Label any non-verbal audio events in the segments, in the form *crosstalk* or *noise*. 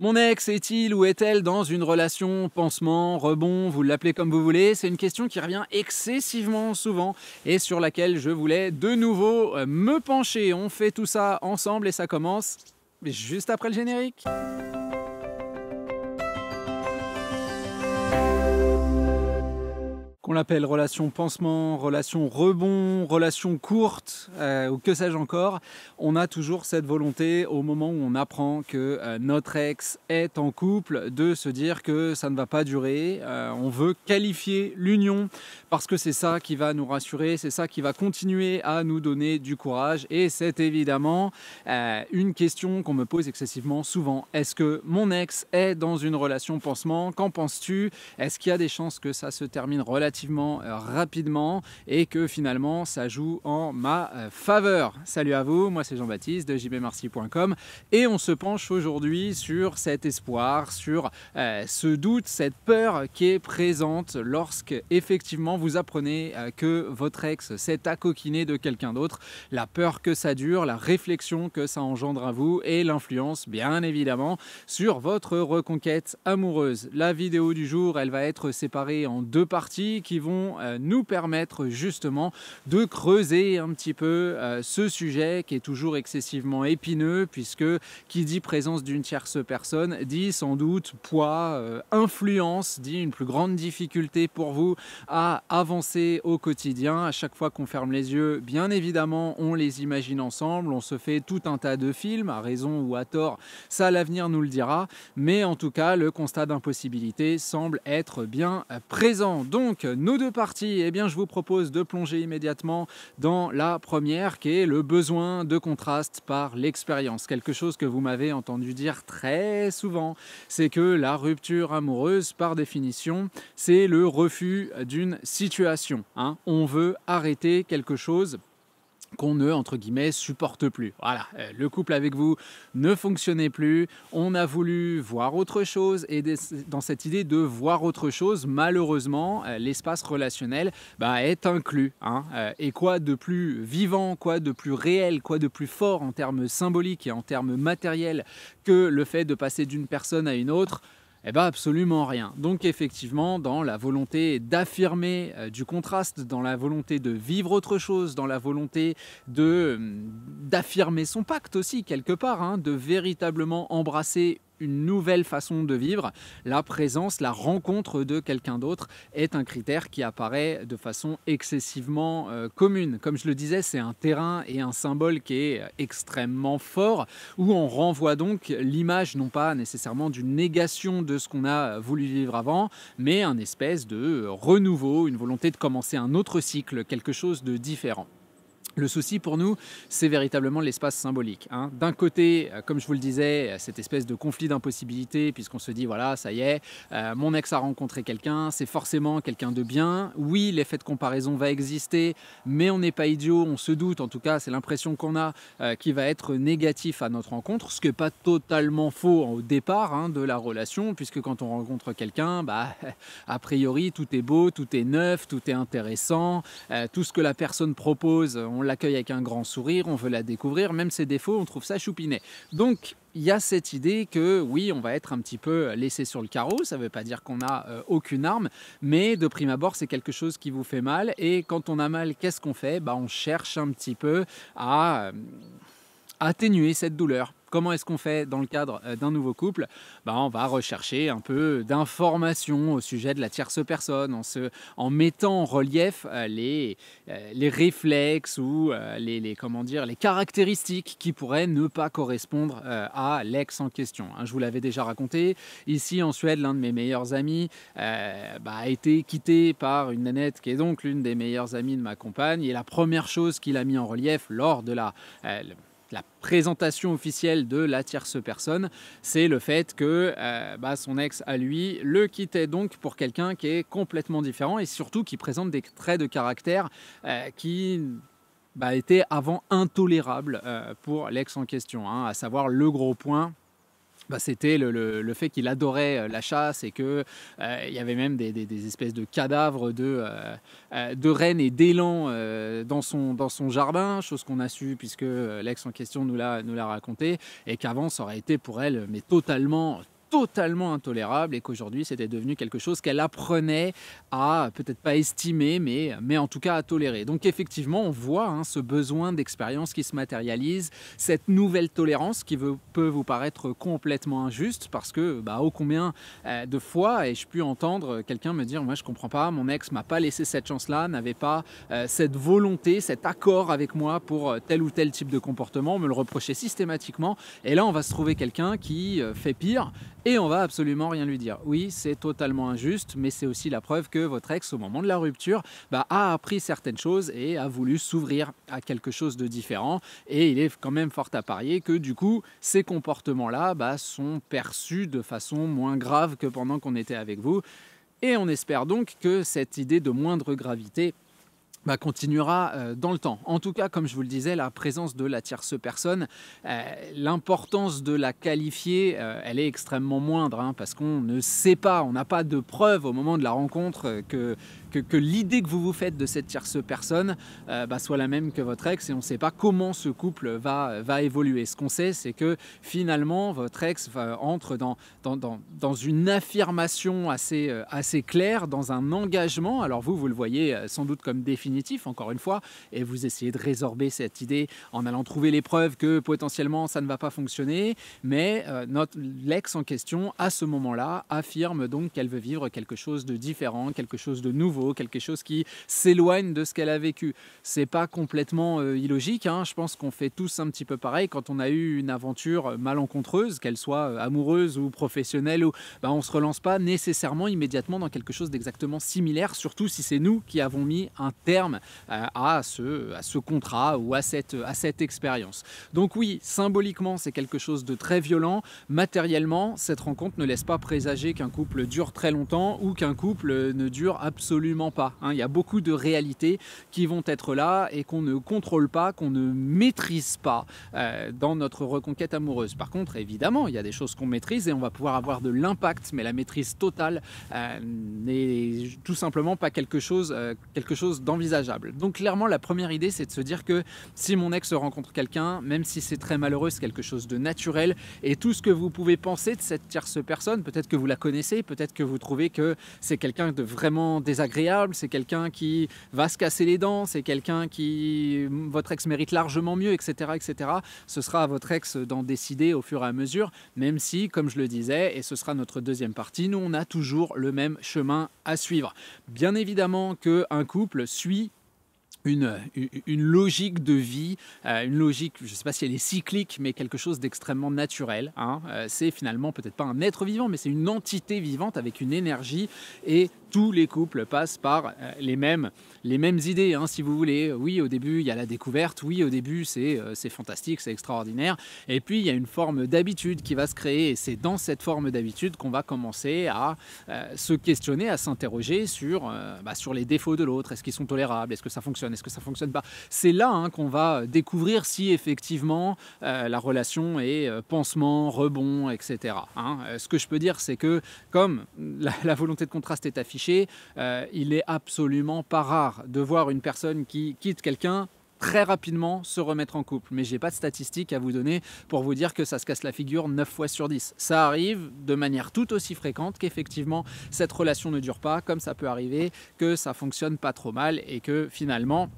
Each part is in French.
Mon ex est-il ou est-elle dans une relation pansement, rebond, vous l'appelez comme vous voulez C'est une question qui revient excessivement souvent et sur laquelle je voulais de nouveau euh, me pencher. On fait tout ça ensemble et ça commence juste après le générique. qu'on l'appelle relation pansement, relation rebond, relation courte, euh, ou que sais-je encore, on a toujours cette volonté au moment où on apprend que euh, notre ex est en couple de se dire que ça ne va pas durer. Euh, on veut qualifier l'union parce que c'est ça qui va nous rassurer, c'est ça qui va continuer à nous donner du courage. Et c'est évidemment une question qu'on me pose excessivement souvent. Est-ce que mon ex est dans une relation pansement Qu'en penses-tu Est-ce qu'il y a des chances que ça se termine relativement relativement euh, rapidement et que finalement ça joue en ma euh, faveur. Salut à vous, moi c'est Jean-Baptiste de jbmarcy.com et on se penche aujourd'hui sur cet espoir, sur euh, ce doute, cette peur qui est présente lorsque effectivement vous apprenez que votre ex s'est accoquiné de quelqu'un d'autre, la peur que ça dure, la réflexion que ça engendre à vous et l'influence bien évidemment sur votre reconquête amoureuse. La vidéo du jour, elle va être séparée en deux parties qui vont euh, nous permettre justement de creuser un petit peu euh, ce sujet qui est toujours excessivement épineux puisque qui dit présence d'une tierce personne dit sans doute poids, euh, influence, dit une plus grande difficulté pour vous à avancer au quotidien. À chaque fois qu'on ferme les yeux, bien évidemment, on les imagine ensemble, on se fait tout un tas de films, à raison ou à tort, ça l'avenir nous le dira, mais en tout cas, le constat d'impossibilité semble être bien présent. Donc, nos deux parties, eh bien, je vous propose de plonger immédiatement dans la première qui est le besoin de contraste par l'expérience. Quelque chose que vous m'avez entendu dire très souvent, c'est que la rupture amoureuse, par définition, c'est le refus d'une situation. Hein. On veut arrêter quelque chose qu'on ne, entre guillemets, supporte plus. Voilà, euh, le couple avec vous ne fonctionnait plus, on a voulu voir autre chose, et dans cette idée de voir autre chose, malheureusement, euh, l'espace relationnel bah, est inclus. Hein. Euh, et quoi de plus vivant, quoi de plus réel, quoi de plus fort en termes symboliques et en termes matériels que le fait de passer d'une personne à une autre eh bien absolument rien. Donc effectivement, dans la volonté d'affirmer euh, du contraste, dans la volonté de vivre autre chose, dans la volonté de hum, d'affirmer son pacte aussi quelque part, hein, de véritablement embrasser une nouvelle façon de vivre, la présence, la rencontre de quelqu'un d'autre est un critère qui apparaît de façon excessivement euh, commune. Comme je le disais, c'est un terrain et un symbole qui est euh, extrêmement fort, où on renvoie donc l'image non pas nécessairement d'une négation de ce qu'on a euh, voulu vivre avant, mais un espèce de renouveau, une volonté de commencer un autre cycle, quelque chose de différent. Le souci pour nous, c'est véritablement l'espace symbolique. Hein. D'un côté, euh, comme je vous le disais, euh, cette espèce de conflit d'impossibilité, puisqu'on se dit, voilà, ça y est, euh, mon ex a rencontré quelqu'un, c'est forcément quelqu'un de bien. Oui, l'effet de comparaison va exister, mais on n'est pas idiot, on se doute, en tout cas, c'est l'impression qu'on a, qui va être négatif à notre rencontre, ce qui n'est pas totalement faux au départ hein, de la relation, puisque quand on rencontre quelqu'un, bah, *laughs* a priori, tout est beau, tout est neuf, tout est intéressant, tout ce que la personne propose, on l'accueille avec un grand sourire, on veut la découvrir, même ses défauts, on trouve ça choupiné. Donc il y a cette idée que oui, on va être un petit peu laissé sur le carreau, ça ne veut pas dire qu'on n'a euh, aucune arme, mais de prime abord, c'est quelque chose qui vous fait mal, et quand on a mal, qu'est-ce qu'on fait bah, On cherche un petit peu à euh, atténuer cette douleur. Comment est-ce qu'on fait dans le cadre euh, d'un nouveau couple bah, On va rechercher un peu d'informations au sujet de la tierce personne en, en mettant en relief euh, les, euh, les réflexes ou les, les, comment dire, les caractéristiques qui pourraient ne pas correspondre à l'ex en question. Hein, je vous l'avais déjà raconté, ici en Suède, l'un de mes meilleurs amis bah, a été quitté par une nanette qui est donc l'une des meilleures amies de ma compagne. Et la première chose qu'il a mis en relief lors de la la présentation officielle de la tierce personne, c'est le fait que euh, bah, son ex à lui le quittait donc pour quelqu'un qui est complètement différent et surtout qui présente des traits de caractère euh, qui bah, étaient avant intolérables euh, pour l'ex en question, hein, à savoir le gros point, bah, c'était le, fait qu'il adorait euh, la chasse et qu'il euh, y avait même des, espèces de cadavres de, euh, rennes et d'élan dans, son, dans son jardin, chose qu'on a su puisque l'ex en question nous l'a, nous l'a raconté, et qu'avant ça aurait été pour elle mais totalement, totalement intolérable et qu'aujourd'hui c'était devenu quelque chose qu'elle apprenait à peut-être pas estimer mais, mais en tout cas à tolérer. Donc effectivement on voit hein, ce besoin d'expérience qui se matérialise, cette nouvelle tolérance qui veut, peut vous paraître complètement injuste parce que bah, ô oh combien euh, de fois ai-je pu entendre quelqu'un me dire moi je comprends pas, mon ex m'a pas laissé cette chance là, n'avait pas euh, cette volonté, cet accord avec moi pour euh, tel ou tel type de comportement, me le reprochait systématiquement et là on va se trouver quelqu'un qui fait pire et on va absolument rien lui dire. Oui, c'est totalement injuste, mais c'est aussi la preuve que votre ex, au moment de la rupture, bah, a appris certaines choses et a voulu s'ouvrir à quelque chose de différent. Et il est quand même fort à parier que du coup, ces comportements-là bah, sont perçus de façon moins grave que pendant qu'on était avec vous. Et on espère donc que cette idée de moindre gravité bah, continuera euh, dans le temps. En tout cas, comme je vous le disais, la présence de la tierce personne, euh, l'importance de la qualifier, euh, elle est extrêmement moindre, hein, parce qu'on ne sait pas, on n'a pas de preuve au moment de la rencontre que que, l'idée que vous vous faites de cette tierce personne euh, bah, soit la même que votre ex et on ne sait pas comment ce couple va, va évoluer. Ce qu'on sait, c'est que finalement, votre ex va, euh, entre dans, dans, une affirmation assez, euh, assez claire, dans un engagement. Alors vous, vous le voyez sans doute comme définitif, encore une fois, et vous essayez de résorber cette idée en allant trouver les preuves que potentiellement ça ne va pas fonctionner, mais l'ex en question, à ce moment-là, affirme donc qu'elle veut vivre quelque chose de différent, quelque chose de nouveau quelque chose qui s'éloigne de ce qu'elle a vécu. C'est pas complètement euh, illogique. Hein. Je pense qu'on fait tous un petit peu pareil quand on a eu une aventure euh, malencontreuse, qu'elle soit euh, amoureuse ou professionnelle, on ne bah, on se relance pas nécessairement immédiatement dans quelque chose d'exactement similaire, surtout si c'est nous qui avons mis un terme à, ce, contrat ou à cette, à cette expérience. Donc oui, symboliquement, c'est quelque chose de très violent. Matériellement, cette rencontre ne laisse pas présager qu'un couple dure très longtemps ou qu'un couple ne dure absolument pas. Hein. Il y a beaucoup de réalités qui vont être là et qu'on ne contrôle pas, qu'on ne maîtrise pas euh, dans notre reconquête amoureuse. Par contre, évidemment, il y a des choses qu'on maîtrise et on va pouvoir avoir de l'impact, mais la maîtrise totale euh, n'est tout simplement pas quelque chose, euh, quelque chose d'envisageable. Donc clairement, la première idée, c'est de se dire que si mon ex rencontre quelqu'un, même si c'est très malheureux, c'est quelque chose de naturel et tout ce que vous pouvez penser de cette tierce personne, peut-être que vous la connaissez, peut-être que vous trouvez que c'est quelqu'un de vraiment désagréable c'est quelqu'un qui va se casser les dents, c'est quelqu'un qui votre ex mérite largement mieux, etc., etc. Ce sera à votre ex d'en décider au fur et à mesure, même si, comme je le disais, et ce sera notre deuxième partie, nous on a toujours le même chemin à suivre. Bien évidemment que un couple suit une, une, logique de vie, euh, une logique, je ne sais pas si elle est cyclique, mais quelque chose d'extrêmement naturel. Hein. Euh, c'est finalement peut-être pas un être vivant, mais c'est une entité vivante avec une énergie et tous les couples passent par euh, les mêmes, les mêmes idées, hein, si vous voulez. Oui, au début, il y a la découverte, oui, au début, euh, c'est fantastique, c'est extraordinaire. Et puis, il y a une forme d'habitude qui va se créer, et c'est dans cette forme d'habitude qu'on va commencer à euh, se questionner, à s'interroger sur, bah, sur les défauts de l'autre. Est-ce qu'ils sont tolérables Est-ce que ça fonctionne Est-ce que ça fonctionne pas C'est là hein, qu'on va découvrir si effectivement la relation est pansement, rebond, etc. Hein. Ce que je peux dire, c'est que comme la, la volonté de contraste est affichée, euh, il est absolument pas rare de voir une personne qui quitte quelqu'un très rapidement se remettre en couple. Mais j'ai pas de statistiques à vous donner pour vous dire que ça se casse la figure 9 fois sur 10. Ça arrive de manière tout aussi fréquente qu'effectivement cette relation ne dure pas, comme ça peut arriver que ça fonctionne pas trop mal et que finalement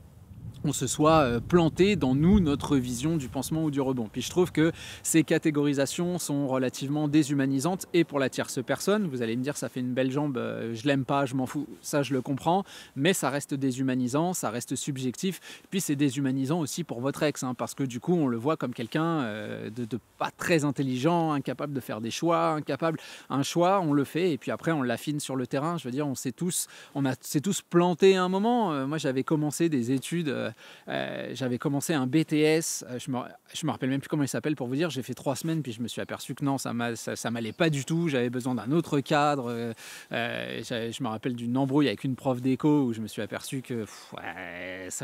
on se soit euh, planté dans nous notre vision du pansement ou du rebond. Puis je trouve que ces catégorisations sont relativement déshumanisantes et pour la tierce personne, vous allez me dire ça fait une belle jambe, euh, je l'aime pas, je m'en fous, ça je le comprends, mais ça reste déshumanisant, ça reste subjectif, puis c'est déshumanisant aussi pour votre ex, hein, parce que du coup on le voit comme quelqu'un euh, de, pas très intelligent, incapable de faire des choix, incapable, un choix on le fait et puis après on l'affine sur le terrain, je veux dire on s'est tous, on a, tous planté à un moment, moi j'avais commencé des études euh, euh, j'avais commencé un BTS, euh, je me, je me rappelle même plus comment il s'appelle pour vous dire, j'ai fait trois semaines, puis je me suis aperçu que non, ça ne ça, m'allait pas du tout, j'avais besoin d'un autre cadre. je me rappelle d'une embrouille avec une prof d'éco où je me suis aperçu que pff,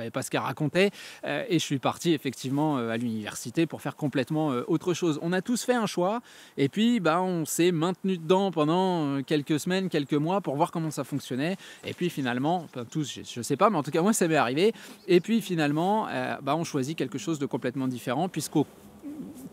ouais, pas ce qu'elle racontait, et je suis parti effectivement à l'université pour faire complètement autre chose. On a tous fait un choix, et puis bah, on s'est maintenu dedans pendant quelques semaines, quelques mois pour voir comment ça fonctionnait, et puis finalement, tous, je ne sais pas, mais en tout cas moi ça m'est arrivé, et puis finalement, euh, bah, on choisit quelque chose de complètement différent, puisqu'au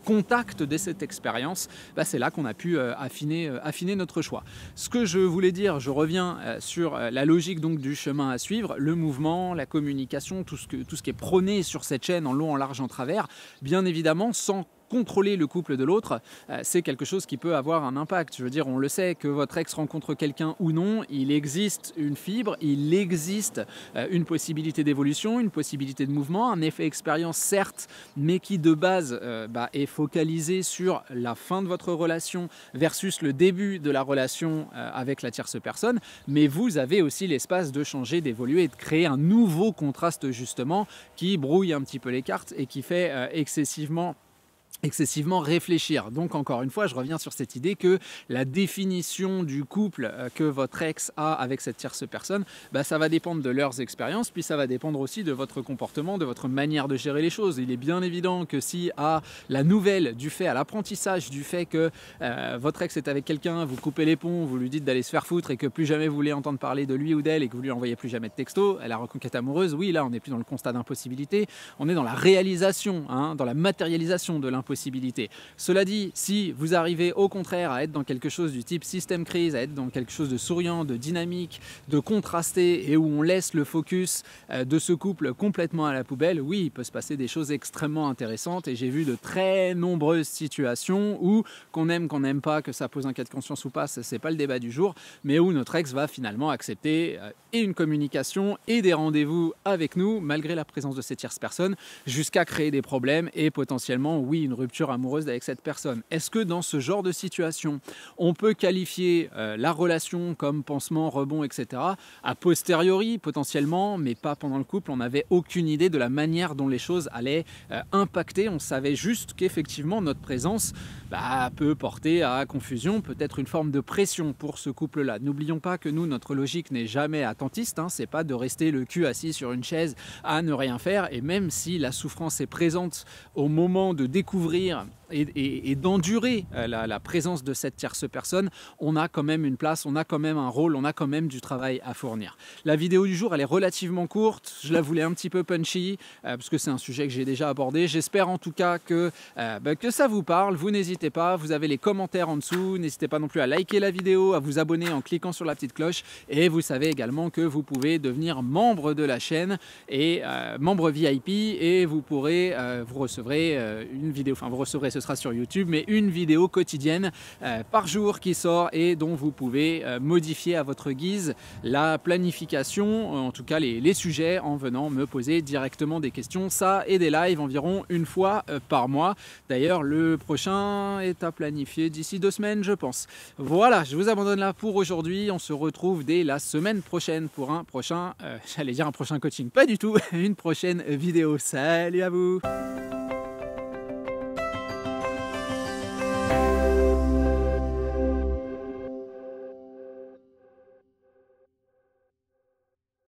contact de cette expérience, bah c'est là qu'on a pu euh, affiner, euh, affiner, notre choix. Ce que je voulais dire, je reviens sur la logique donc du chemin à suivre, le mouvement, la communication, tout ce, tout ce qui est prôné sur cette chaîne en long, en large, en travers, bien évidemment sans contrôler le couple de l'autre, euh, c'est quelque chose qui peut avoir un impact. Je veux dire, on le sait, que votre ex rencontre quelqu'un ou non, il existe une fibre, il existe euh, une possibilité d'évolution, une possibilité de mouvement, un effet expérience certes, mais qui de base euh, bah, est focalisé sur la fin de votre relation versus le début de la relation avec la tierce personne, mais vous avez aussi l'espace de changer, d'évoluer, de créer un nouveau contraste justement qui brouille un petit peu les cartes et qui fait excessivement excessivement réfléchir. Donc encore une fois, je reviens sur cette idée que la définition du couple euh, que votre ex a avec cette tierce personne, bah, ça va dépendre de leurs expériences, puis ça va dépendre aussi de votre comportement, de votre manière de gérer les choses. Il est bien évident que si à la nouvelle du fait, à l'apprentissage du fait que euh, votre ex est avec quelqu'un, vous coupez les ponts, vous lui dites d'aller se faire foutre et que plus jamais vous voulez entendre parler de lui ou d'elle et que vous lui envoyez plus jamais de texto, elle la reconquête amoureuse, oui, là on n'est plus dans le constat d'impossibilité, on est dans la réalisation, hein, dans la matérialisation de l'impossibilité possibilités. Cela dit, si vous arrivez au contraire à être dans quelque chose du type système crise, à être dans quelque chose de souriant, de dynamique, de contrasté et où on laisse le focus euh, de ce couple complètement à la poubelle, oui, il peut se passer des choses extrêmement intéressantes et j'ai vu de très nombreuses situations où qu'on aime, qu'on n'aime pas, que ça pose un cas de conscience ou pas, ce n'est pas le débat du jour, mais où notre ex va finalement accepter euh, et une communication et des rendez-vous avec nous malgré la présence de ces tierces personnes jusqu'à créer des problèmes et potentiellement, oui, une rupture amoureuse avec cette personne. Est-ce que dans ce genre de situation, on peut qualifier euh, la relation comme pansement, rebond, etc. A posteriori, potentiellement, mais pas pendant le couple, on n'avait aucune idée de la manière dont les choses allaient euh, impacter. On savait juste qu'effectivement, notre présence bah, peut porter à confusion, peut-être une forme de pression pour ce couple-là. N'oublions pas que nous, notre logique n'est jamais attentiste, hein. c'est pas de rester le cul assis sur une chaise à ne rien faire, et même si la souffrance est présente au moment de découvrir et, d'endurer euh, la, présence de cette tierce personne, on a quand même une place, on a quand même un rôle, on a quand même du travail à fournir. La vidéo du jour, elle est relativement courte, je la voulais un petit peu punchy, euh, parce que c'est un sujet que j'ai déjà abordé. J'espère en tout cas que, euh, bah, que ça vous parle, vous n'hésitez pas, vous avez les commentaires en dessous, n'hésitez pas non plus à liker la vidéo, à vous abonner en cliquant sur la petite cloche, et vous savez également que vous pouvez devenir membre de la chaîne et membre VIP, et vous pourrez, vous recevrez une vidéo, enfin vous recevrez ce sera sur YouTube, mais une vidéo quotidienne euh, par jour qui sort et dont vous pouvez euh, modifier à votre guise la planification, euh, en tout cas les, les, sujets, en venant me poser directement des questions. Ça et des lives environ une fois par mois. D'ailleurs, le prochain est à planifier d'ici deux semaines, je pense. Voilà, je vous abandonne là pour aujourd'hui. On se retrouve dès la semaine prochaine pour un prochain, *laughs* j'allais dire un prochain coaching, pas du tout, *laughs* une prochaine vidéo. Salut à vous!